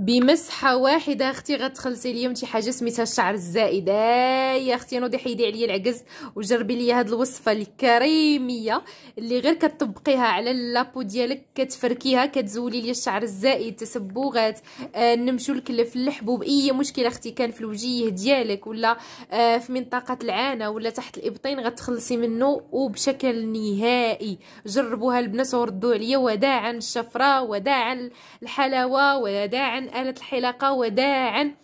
بمسحه واحده اختي غتخلصي لي شي حاجه سميتها الشعر الزائد يا اختي نوضي حيدي عليا العجز وجربي لي هاد الوصفه الكريميه اللي غير كتطبقيها على لابو ديالك كتفركيها كتزولي لي الشعر الزائد تسبغات آه النمشو الكلف الحبوب اي مشكله اختي كان في الوجيه ديالك ولا آه في منطقه العانه ولا تحت الابطين غتخلصي منه وبشكل نهائي جربوها البنات وردوا عليا وداعا الشفره وداعا الحلاوه وداعا آلة الحلاقة وداعا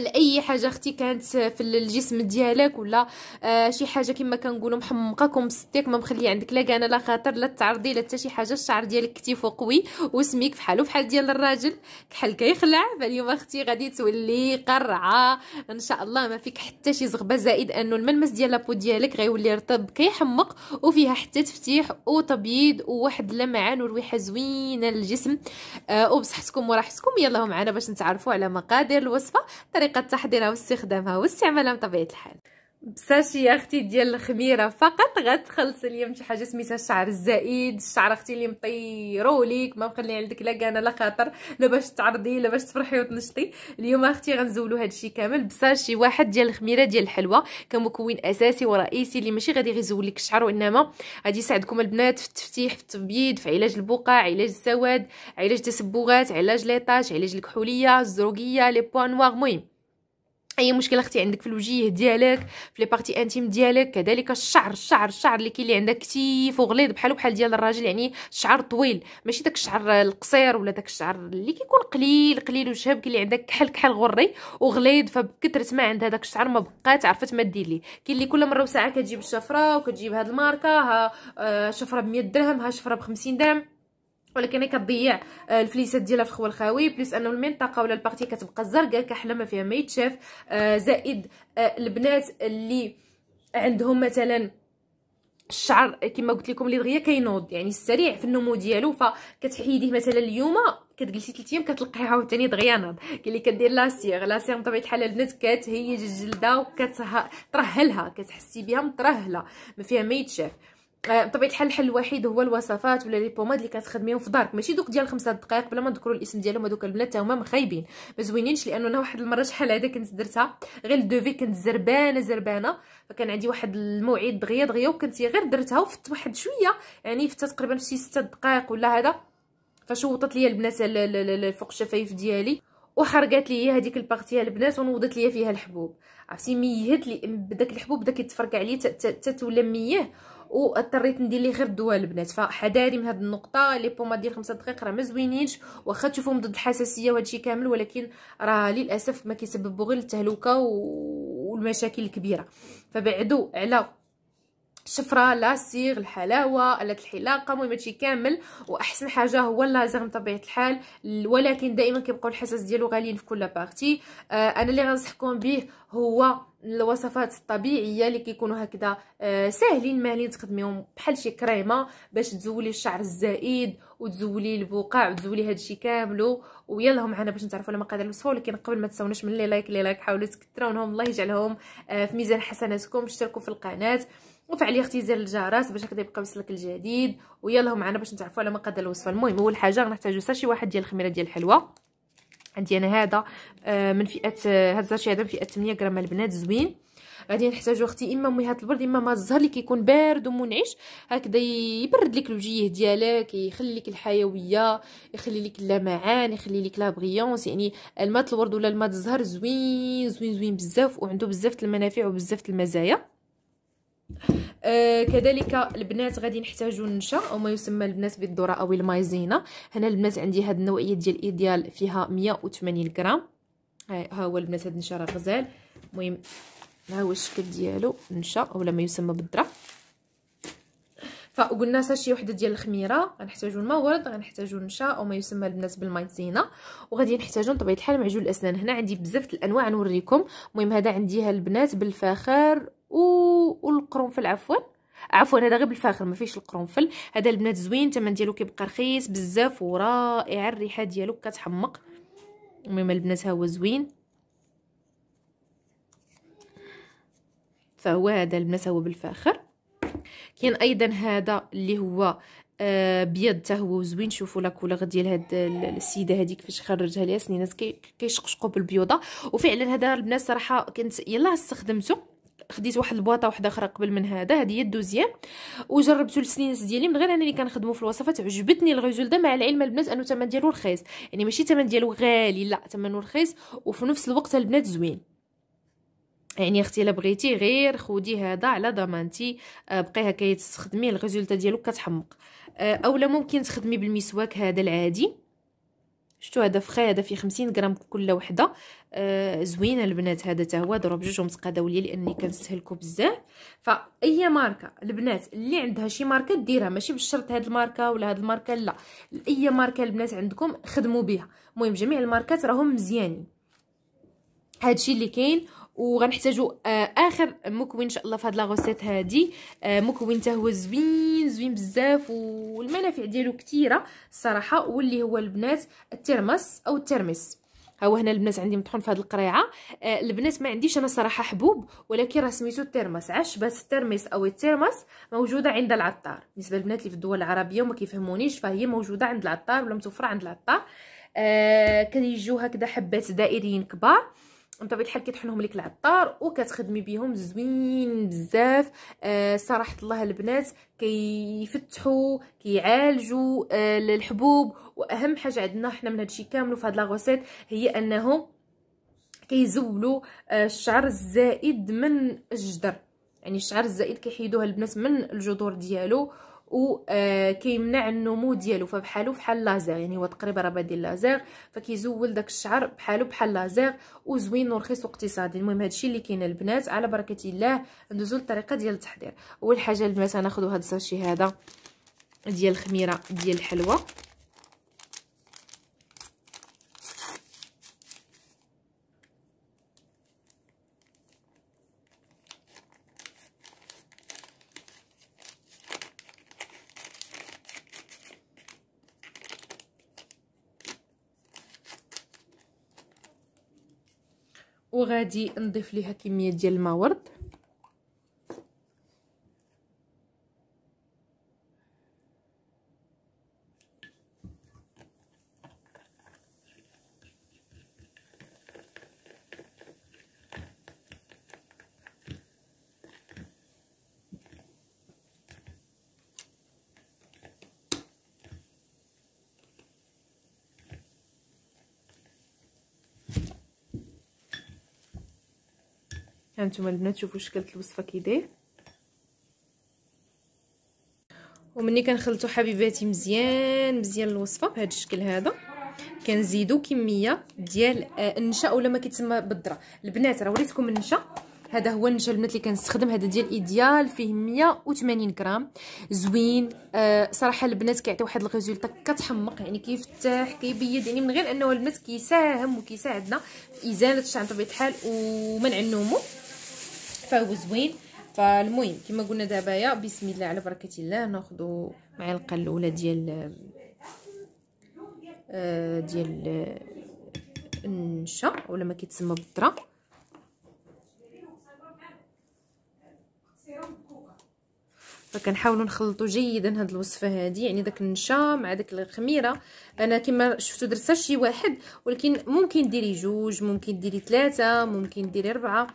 لاي حاجه اختي كانت في الجسم ديالك ولا آه شي حاجه كما كنقولوا محمقك ومستيك ما مخلي عندك لا كان لا خاطر لا تعرضي لا حتى شي حاجه الشعر ديالك كتيفو قوي وسميك فحالو فحال ديال الراجل كحل كيخلع فاليوم اختي غادي تولي قرعه ان شاء الله ما فيك حتى شي زغبه زائد انه الملمس ديال لابو ديالك غيولي رطب كيحمق وفيها حتى تفتيح وتبييض وواحد اللمعان ورويحه زوينه للجسم آه وبصحتكم وراحتكم يلاه معنا باش نتعرفوا على مقادير الوصفه طريقة تحضيرها واستخدامها واستعمالها بطبيعة الحال بساشي يا اختي ديال الخميره فقط غتخلص اليوم شي حاجه سميتها الشعر الزائد الشعر اختي اللي مطيرو ليك ما مخلي عندك لا كان لا خاطر لا باش تعرضي لا باش تفرحي وتنشطي اليوم اختي غنزولو هادشي كامل بساشي واحد ديال الخميره ديال الحلوى كمكون اساسي ورئيسي اللي ماشي غادي غير لك الشعر وانما غادي يساعدكم البنات في التفتيح في التبييض في علاج البقع علاج السواد علاج التسبغات علاج ليطاج علاج الكحوليه الزروقيه لي بوان نوار المهم اي مشكله اختي عندك في الوجيه ديالك في لي بارتي انتيم ديالك كذلك الشعر الشعر الشعر اللي كاين اللي عندك كتيف وغليظ بحالو بحال ديال الراجل يعني الشعر طويل ماشي داك الشعر القصير ولا داك الشعر اللي كيكون قليل قليل وشهب كاين اللي عندك كحل كحل غري وغليظ فبكثره ما عندها داك الشعر ما بقات عرفت ما دير ليه كاين اللي كل مره وساعه كتجيب الشفره وكتجيب هاد الماركه ها آه، شفره ب 100 درهم ها شفره ب 50 درهم ولكن كتضيع آه، الفليسات ديالها في الخوال الخاوي بليس انه المنطقه ولا البارتي كتبقى زرقاء كحله ما فيها ما يتشاف آه، زائد آه، البنات اللي عندهم مثلا الشعر كما قلت لكم اللي دغيا كينوض يعني السريع في النمو ديالو فكتحيديه مثلا اليوم كتجلسي 3 ايام كتلقيها عاوتاني دغيا ناض اللي كدير لاسيغ لاسيغ بطبيعه الحال البنات كتهيج الجلده وكترهلها كتحسي بها مترهله ما فيها ما يتشاف آه، بطبيعه الحال الحل الوحيد هو الوصفات ولا لي بوماد اللي كتخدميهم في دارك ماشي دوك ديال خمسة دقائق بلا ما نذكروا الاسم ديالهم هذوك البنات تا هما مخايبين ما زوينينش لانه انا واحد المره شحال هذا كنت درتها غير الدوفي كنت زربانه زربانه فكان عندي واحد الموعد دغيا دغيا وكنت غير درتها وفت واحد شويه يعني فت تقريبا شي 6 دقائق ولا هذا فشوطت لي البنات فوق الشفايف ديالي وحرقات لي هذيك البارتي البنات ونوضت لي فيها الحبوب عرفتي ميهت لي بداك الحبوب بدا كيتفركع عليه تتولى مياه واضطريت ندير ليه غير الدواء البنات فحذاري من هذه النقطه لي بوما ديال 5 دقائق راه ما زوينينش واخا تشوفهم ضد الحساسيه وهادشي كامل ولكن راه للاسف ما كيسببوا غير التهلكه والمشاكل الكبيره فبعدوا على الشفره لاصيغ الحلاوه الات الحلاقه المهم هادشي كامل واحسن حاجه هو اللازر بطبيعه الحال ولكن دائما كيبقاو الحساس ديالو غاليين في كل بارتي آه انا اللي غنصحكم به هو الوصفات الطبيعيه اللي كيكونوا هكذا آه ساهلين مالين تخدميهم بحال شي كريمه باش تزولي الشعر الزائد وتزولي البقع وتزولي هادشي كاملو ويلاهم معنا باش نتعرفوا على مقادير الوصفه ولكن قبل ما تساوناش من لي لايك لي لايك حاولوا تكثرونهم الله يجعلهم آه في ميزان حسناتكم اشتركوا في القناه وفعلي اختي زر الجرس باش هكذا يبقى يوصلك الجديد ويلا معنا باش نتعرفوا على مقادير الوصفه المهم اول حاجه غنحتاجو حتى شي واحد ديال الخميره ديال الحلوه عندي انا هذا آه، من فئه آه، هذا الزرشي هذا من فئه 8 غرام البنات زوين غادي نحتاجو اختي اما ميهات البرد اما ما الزهر اللي كيكون بارد ومنعش هكذا يبرد لك الوجيه ديالك يخلي لك الحيويه يخلي لك اللمعان يخلي لك لابغيونس يعني الماء الورد ولا الماء الزهر زوين زوين زوين بزاف وعنده بزاف المنافع وبزاف المزايا آه كذلك البنات غادي نحتاجوا النشا او ما يسمى البنات بالذره او المايزينا هنا البنات عندي هاد النوعيه ديال ايديال فيها 180 غرام ها هو البنات هاد النشا راه غزال المهم ها هو الشكل ديالو النشا اولا ما يسمى بالذره فقلنا ساشي وحده ديال الخميره غنحتاجو المورد غنحتاجو النشا او ما يسمى البنات بالمايزينا وغادي نحتاجو بطبيعه الحال معجون الاسنان هنا عندي بزاف الانواع نوريكم المهم هذا عندي البنات بالفاخر و القرنفل عفوا عفوا هذا غير بالفاخر ما فيش القرنفل هذا البنات زوين الثمن ديالو كيبقى رخيص بزاف ورائع الريحه ديالو كتحمق المهم البنات ها هو زوين فهو هذا البنات هو بالفاخر كاين ايضا هذا اللي هو آه، بيض حتى هو زوين شوفوا لا كولور ديال هاد السيده هذيك فاش خرجها ليها سنينات كيشقشقوا بالبيوضه وفعلا هذا البنات صراحه كنت يلاه استخدمته خديت واحد البواطه واحده اخرى قبل من هذا هذه هي الدوزيام وجربته للسنينس ديالي من غير انني كنخدمو في الوصفات عجبتني ده مع العلم البنات انه الثمن ديالو رخيص يعني ماشي الثمن ديالو غالي لا ثمنه رخيص وفي نفس الوقت البنات زوين يعني اختي الا بغيتي غير خدي هذا على ضمانتي آه، بقيها كيتستخدمي الريزولتا ديالو كتحمق آه، اولا ممكن تخدمي بالمسواك هذا العادي شفتوا هذا فخي هذا فيه 50 غرام كل وحده آه زوينه البنات هذا حتى هو ضرب جوج ومتقاداو ليا لاني كنستهلكو بزاف فاي ماركه البنات اللي عندها شي ماركه ديرها ماشي بالشرط هذه الماركه ولا هذه الماركه لا اي ماركه البنات عندكم خدموا بها المهم جميع الماركات راهم مزيانين هادشي اللي كاين وغنحتاجو آه، اخر مكون ان شاء الله في هاد لا غوسيت هادي آه، مكون حتى هو زوين زوين بزاف والمنافع ديالو كثيره الصراحه واللي هو البنات الترمس او الترمس ها هو هنا البنات عندي مطحون في هاد القريعه آه البنات ما عنديش انا صراحه حبوب ولكن راه سميتو الترمس عشبه الترمس او الترمس موجوده عند العطار بالنسبه للبنات اللي في الدول العربيه وما كيفهمونيش فهي موجوده عند العطار ولا متوفره عند العطار آه كيجيو هكذا حبات دائريين كبار بطبيعه الحال كيطحنهم لك العطار وكتخدمي بهم زوين بزاف آه صراحه الله البنات كيفتحوا كيعالجوا آه الحبوب واهم حاجه عندنا حنا من هادشي كامل وفي هاد لاغوسيت هي انه كيزولوا آه الشعر الزائد من الجدر يعني الشعر الزائد كيحيدوه البنات من الجذور ديالو وكيمنع آه، النمو ديالو فبحالو بحال لازير يعني هو تقريبا راه بادي لازير فكيزول داك الشعر بحالو بحال لازير وزوين ورخيص واقتصادي المهم هادشي اللي كاين البنات على بركه الله ندوزو للطريقه ديال التحضير اول حاجه البنات غناخذوا هاد الساشي هذا ديال الخميره ديال الحلوى وغادي نضيف ليها كميه ديال الماء ورد هانتوما يعني البنات شوفوا شكل الوصفه كيدير ومني كنخلطوا حبيباتي مزيان مزيان الوصفه بهذا الشكل هذا كنزيدوا كميه ديال النشا ولا ما كيتسمى بالذره البنات راه وريتكم النشا هذا هو النشا البنات اللي كنستخدم هذا ديال ايديال فيه 180 غرام زوين آه صراحه البنات كيعطي واحد الريزولتا كتحمق يعني كيفتح كيبيض يعني من غير انه البنات كيساهم وكيساعدنا في ازاله الشعر بطبيعه الحال ومنع النمو خفيفه وزوين فالمهم كما قلنا دابايا بسم الله على بركه الله ناخذ معلقه الاولى ديال آه ديال آه، النشا ولا ما كيتسمى بالذره فكنحاولوا نخلطوا جيدا هاد الوصفه هادي يعني داك النشا مع داك الخميره انا كما شفتوا درتها شي واحد ولكن ممكن ديري جوج ممكن ديري ثلاثه ممكن ديري اربعه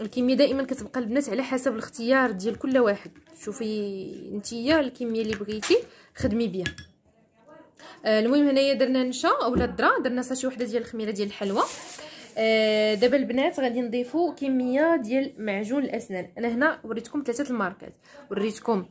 الكميه دائما كتبقى البنات على حسب الاختيار ديال كل واحد شوفي نتيا الكميه اللي بغيتي خدمي بها آه المهم هنايا درنا نشا اولا الذره درنا ساشي وحده ديال الخميره ديال الحلوى آه دابا البنات غادي نضيفوا كميه ديال معجون الاسنان انا هنا وريتكم ثلاثه الماركات وريتكم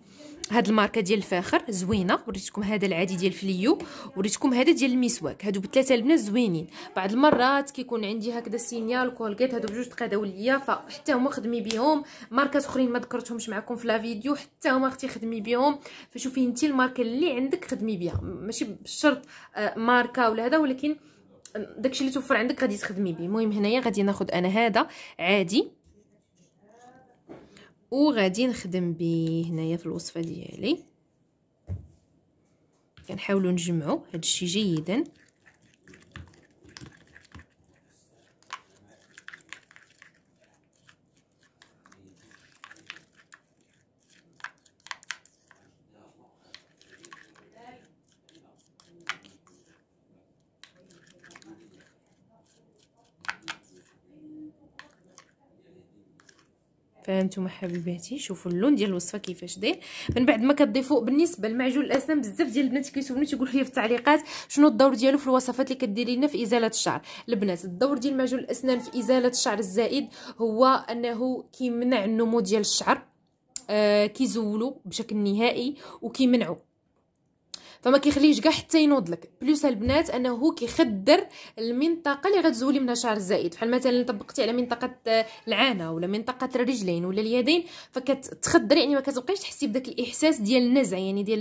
هاد الماركه ديال الفاخر زوينه وريتكم هذا العادي ديال فليو وريتكم هذا ديال المسواك هادو بثلاثه البنات زوينين بعض المرات كيكون عندي هكذا سينيال كولغيت هادو بجوج تقاداو ليا فحتى هما خدمي بهم ماركات اخرين ما ذكرتهمش معكم في لا فيديو حتى هما اختي خدمي بهم فشوفي انت الماركه اللي عندك خدمي بها ماشي بالشرط آه، ماركه ولا هذا ولكن آه، داكشي اللي توفر عندك غادي تخدمي به المهم هنايا غادي ناخذ انا هذا عادي وغادي نخدم به هنايا في الوصفه ديالي كنحاولوا نجمعوا هادشي جيدا نتوما حبيباتي شوفوا اللون ديال الوصفه كيفاش داير من بعد ما كتضيفوا بالنسبه لمعجون الاسنان بزاف ديال البنات كيسولوني تيقولوا لي في التعليقات شنو الدور ديالو في الوصفات اللي كديري لنا في ازاله الشعر البنات الدور ديال معجون الاسنان في ازاله الشعر الزائد هو انه كيمنع النمو ديال الشعر آه كيزولو بشكل نهائي وكيمنعو فما كيخليش كاع حتى ينوض لك بلوس البنات انه كيخدر المنطقه اللي غتزولي منها شعر زائد بحال مثلا طبقتي على منطقه العانه ولا منطقه الرجلين ولا اليدين فكتخدر يعني ما كتبقيش تحسي بداك الاحساس ديال النزع يعني ديال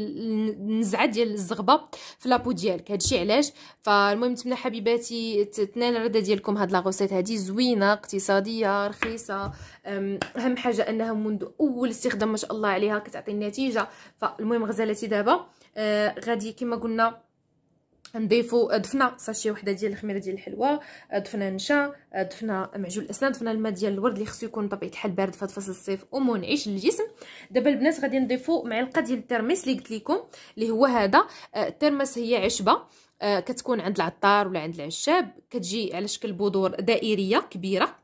النزعه ديال الزغبه في لابو ديالك هادشي علاش فالمهم نتمنى حبيباتي تنال الرده ديالكم هاد لاغوسيت هادي زوينه اقتصاديه رخيصه اهم حاجه انها منذ اول استخدام ما شاء الله عليها كتعطي النتيجه فالمهم غزالتي دابا آه غادي كما قلنا نضيفوا آه، ضفنا ساشي وحده ديال الخميره ديال الحلوى ضفنا آه، نشا ضفنا آه، معجون الاسنان ضفنا الماء ديال الورد اللي خصو يكون بطبيعه الحال بارد في فصل الصيف ومنعش للجسم دابا البنات غادي نضيفوا معلقه ديال الترمس اللي قلت لكم اللي هو هذا الترمس هي عشبه كتكون عند العطار ولا عند العشاب كتجي على شكل بذور دائريه كبيره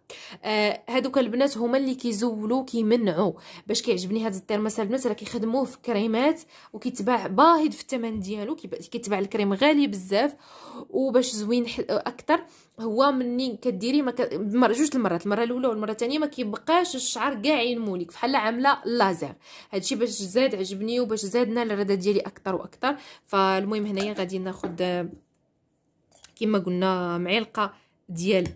آه هادوك البنات هما اللي كيزولوا كيمنعوا باش كيعجبني هذا الترمس البنات راه كيخدموه في كريمات وكيتباع باهظ في الثمن ديالو كيتباع الكريم غالي بزاف وباش زوين اكثر هو مني كديري ما مره جوج المرات المره الاولى والمره الثانيه ما كيبقاش الشعر كاع ينمولك بحال عامله لازر هادشي باش زاد عجبني وباش زادنا الردى ديالي اكثر واكثر فالمهم هنايا غادي ناخذ آه، كما قلنا معلقه ديال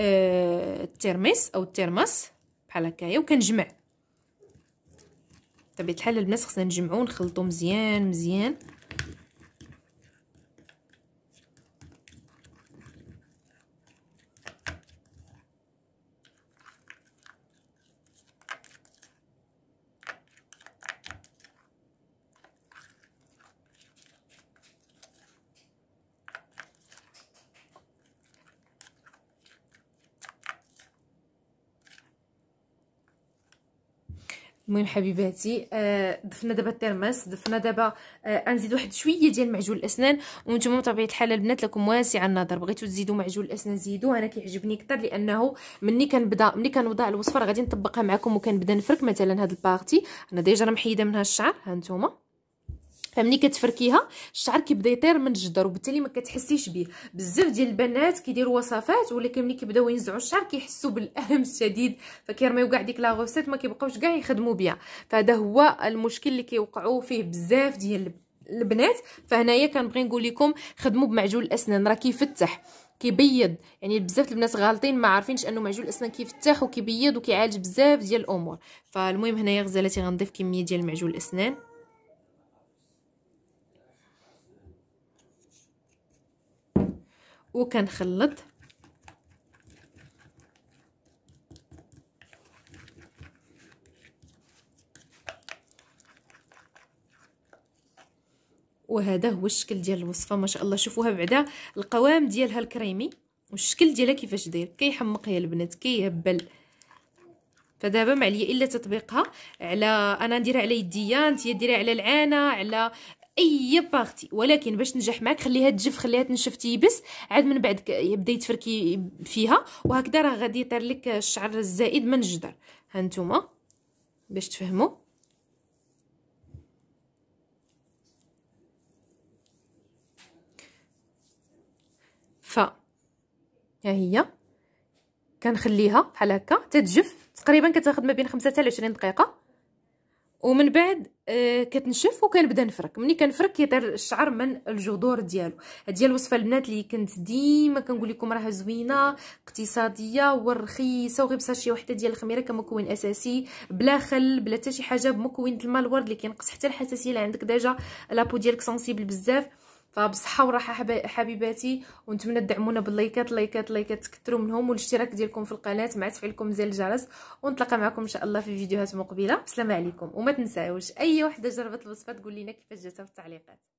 الترميس او الترمس بحال هكايا وكنجمع بطبيعه الحال البنات خصنا نجمعو ونخلطو مزيان مزيان المهم حبيباتي آه ضفنا دابا الترمس ضفنا دابا آه نزيد واحد شويه ديال معجون الاسنان وانتم بطبيعه الحال البنات لكم واسع النظر بغيتو تزيدوا معجون الاسنان زيدوه انا كيعجبني كثر لانه مني كنبدا مني كنوضع الوصفه راه غادي نطبقها معكم وكنبدا نفرك مثلا هاد البارتي انا ديجا راه محيده منها الشعر ها فملي كتفركيها الشعر كيبدا يطير من الجدر وبالتالي ما كتحسيش بيه بزاف ديال البنات كيديروا وصفات ولكن ملي كيبداو ينزعوا الشعر كيحسوا بالالم الشديد فكيرميو كاع ديك لا غوسيت ما كيبقاوش كاع يخدموا بها فهذا هو المشكل اللي كيوقعوا فيه بزاف ديال البنات فهنايا كنبغي نقول لكم خدموا بمعجون الاسنان راه كيفتح كيبيض يعني بزاف البنات غالطين ما عارفينش انه معجون الاسنان كيفتح وكيبيض وكيعالج بزاف ديال الامور فالمهم هنايا غزالتي غنضيف كميه ديال معجون الاسنان وكنخلط وهذا هو الشكل ديال الوصفه ما شاء الله شوفوها بعدا القوام ديالها الكريمي والشكل ديالها كيفاش داير كيحمق يا البنات كيهبل فدابا ما عليا الا تطبيقها على انا نديرها على يديا انت ديريها على العانه على اي بارتي ولكن باش تنجح معاك خليها تجف خليها تنشف تيبس عاد من بعد يبدا يتفركي فيها وهكذا راه غادي يطير لك الشعر الزائد من الجدر هانتوما باش تفهموا ف ها هي كنخليها بحال هكا تتجف تقريبا كتاخذ ما بين 5 حتى 20 دقيقه ومن بعد آه كتنشف وكنبدا نفرك ملي كنفرك كيطير الشعر من الجذور ديالو هذه هي الوصفه البنات اللي كنت ديما كنقول لكم راها زوينه اقتصاديه ورخيصه بصح شي وحده ديال الخميره كمكون اساسي بلا خل بلا حتى شي حاجه بمكونة الماء الورد اللي كينقص حتى الحساسيه اللي عندك ديجا لابو ديالك سنسيبل بزاف فبصحه وراحه حبيباتي ونتمنى تدعمونا باللايكات لايكات لايكات تكثروا منهم والاشتراك ديالكم في القناه مع تفعيلكم زر الجرس ونتلاقى معكم ان شاء الله في فيديوهات مقبله بسلام عليكم وما تنساوش اي وحده جربت الوصفه تقول لينا كيفاش جاتها في التعليقات